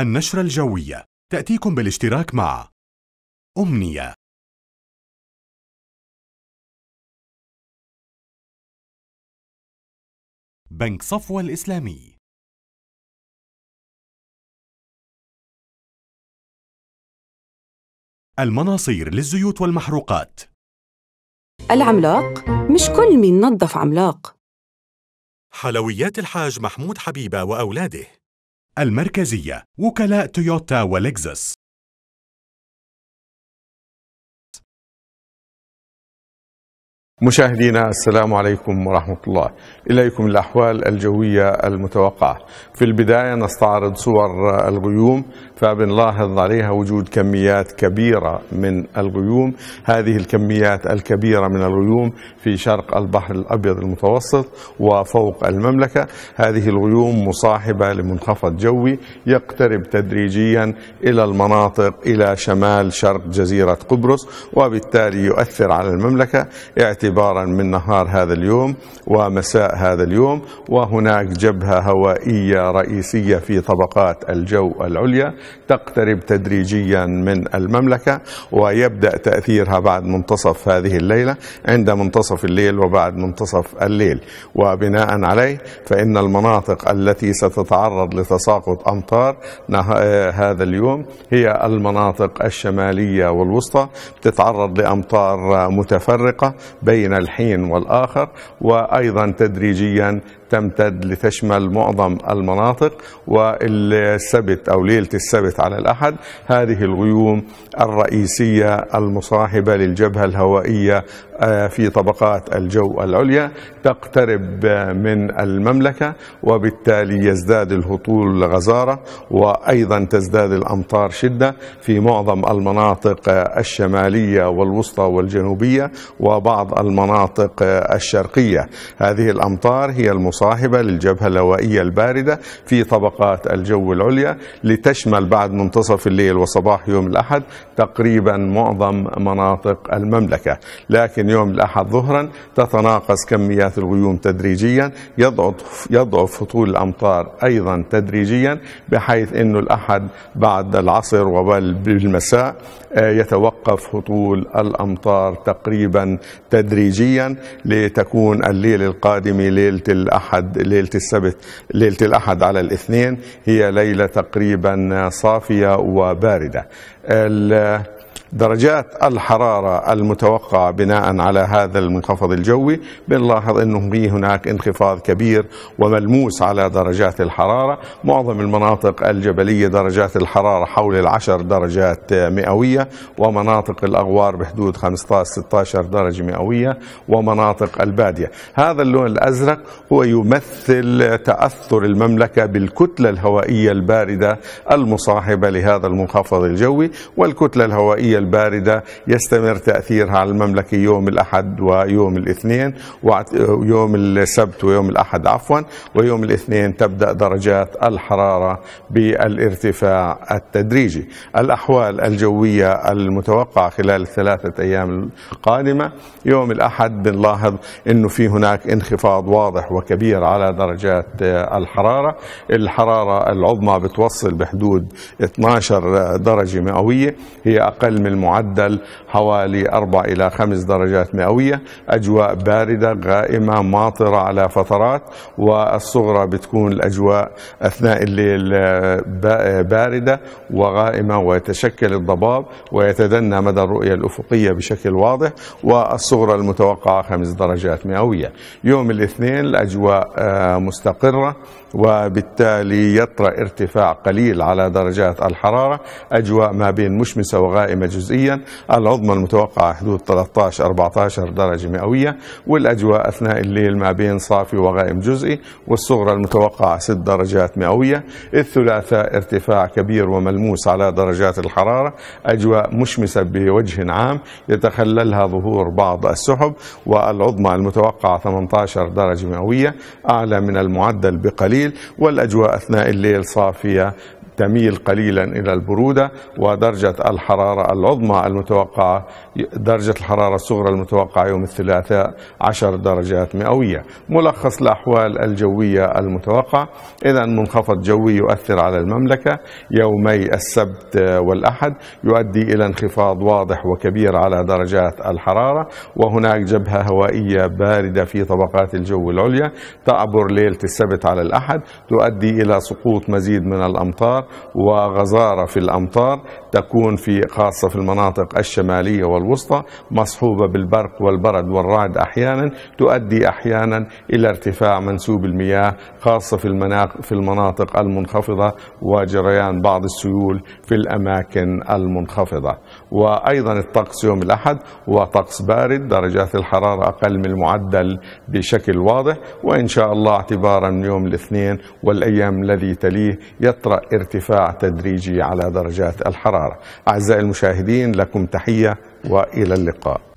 النشرة الجوية تأتيكم بالاشتراك مع أمنية بنك صفوة الإسلامي المناصير للزيوت والمحروقات العملاق مش كل مين نظف عملاق حلويات الحاج محمود حبيبة وأولاده المركزية وكلاء تويوتا ولكزس مشاهدينا السلام عليكم ورحمة الله إليكم الأحوال الجوية المتوقعة في البداية نستعرض صور الغيوم فبنلاحظ عليها وجود كميات كبيرة من الغيوم هذه الكميات الكبيرة من الغيوم في شرق البحر الأبيض المتوسط وفوق المملكة هذه الغيوم مصاحبة لمنخفض جوي يقترب تدريجيا إلى المناطق إلى شمال شرق جزيرة قبرص وبالتالي يؤثر على المملكة اعتبارا من نهار هذا اليوم ومساء هذا اليوم وهناك جبهة هوائية رئيسية في طبقات الجو العليا تقترب تدريجيا من المملكة ويبدأ تأثيرها بعد منتصف هذه الليلة عند منتصف الليل وبعد منتصف الليل وبناء عليه فإن المناطق التي ستتعرض لتساقط أمطار هذا اليوم هي المناطق الشمالية والوسطى تتعرض لأمطار متفرقة بين الحين والآخر وأيضا تدريجيا تمتد لتشمل معظم المناطق والسبت أو ليلة السبت تنثبت على الأحد هذه الغيوم الرئيسية المصاحبة للجبهة الهوائية آه، في طبقات الجو العليا تقترب من المملكة وبالتالي يزداد الهطول غزارة وأيضا تزداد الأمطار شدة في معظم المناطق الشمالية والوسطى والجنوبية وبعض المناطق الشرقية هذه الأمطار هي المصاحبة للجبهة الهوائية الباردة في طبقات الجو العليا لتشمل بعد منتصف الليل وصباح يوم الأحد تقريبا معظم مناطق المملكة لكن يوم الأحد ظهرا تتناقص كميات الغيوم تدريجيا يضعف, يضعف هطول الأمطار أيضا تدريجيا بحيث أنه الأحد بعد العصر وبالمساء آه، يتوقف هطول الأمطار تقريبا تدريجيا لتكون الليلة القادمة ليلة الأحد ليلة السبت ليلة الأحد على الاثنين هي ليلة تقريبا صافية وباردة درجات الحرارة المتوقعة بناء على هذا المنخفض الجوي بنلاحظ أنه في هناك انخفاض كبير وملموس على درجات الحرارة معظم المناطق الجبلية درجات الحرارة حول العشر درجات مئوية ومناطق الأغوار بحدود 15-16 درجة مئوية ومناطق البادية هذا اللون الأزرق هو يمثل تأثر المملكة بالكتلة الهوائية الباردة المصاحبة لهذا المنخفض الجوي والكتلة الهوائية الباردة يستمر تأثيرها على المملكة يوم الأحد ويوم الاثنين ويوم السبت ويوم الأحد عفوا ويوم الاثنين تبدأ درجات الحرارة بالارتفاع التدريجي الأحوال الجوية المتوقعة خلال الثلاثة أيام القادمة يوم الأحد بنلاحظ أنه في هناك انخفاض واضح وكبير على درجات الحرارة الحرارة العظمى بتوصل بحدود 12 درجة مئوية هي أقل من المعدل حوالي 4 إلى 5 درجات مئوية أجواء باردة غائمة ماطرة على فترات والصغرى بتكون الأجواء أثناء الليل آه، باردة وغائمة ويتشكل الضباب ويتدنى مدى الرؤية الأفقية بشكل واضح والصغرى المتوقعة 5 درجات مئوية يوم الاثنين الأجواء آه، مستقرة وبالتالي يطرأ ارتفاع قليل على درجات الحرارة أجواء ما بين مشمسة وغائمة جزئيا العظمى المتوقعة حدود 13-14 درجة مئوية والأجواء أثناء الليل ما بين صافي وغائم جزئي والصغرى المتوقعة 6 درجات مئوية الثلاثاء ارتفاع كبير وملموس على درجات الحرارة أجواء مشمسة بوجه عام يتخللها ظهور بعض السحب والعظمى المتوقعة 18 درجة مئوية أعلى من المعدل بقليل والأجواء أثناء الليل صافية تميل قليلا إلى البرودة ودرجة الحرارة العظمى المتوقعة درجة الحرارة الصغرى المتوقعة يوم الثلاثاء 10 درجات مئوية ملخص الأحوال الجوية المتوقع إذا منخفض جوي يؤثر على المملكة يومي السبت والأحد يؤدي إلى انخفاض واضح وكبير على درجات الحرارة وهناك جبهة هوائية باردة في طبقات الجو العليا تعبر ليلة السبت على الأحد تؤدي إلى سقوط مزيد من الأمطار الأمطار وغزارة في الأمطار تكون في خاصة في المناطق الشمالية والوسطى مصحوبة بالبرق والبرد والرعد أحيانا تؤدي أحيانا إلى ارتفاع منسوب المياه خاصة في, في المناطق المنخفضة وجريان بعض السيول في الأماكن المنخفضة وأيضا الطقس يوم الأحد وطقس بارد درجات الحرارة أقل من المعدل بشكل واضح وإن شاء الله اعتبارا من يوم الاثنين والأيام الذي تليه يطرأ ارتفاع وارتفاع تدريجي على درجات الحرارة أعزائي المشاهدين لكم تحية وإلى اللقاء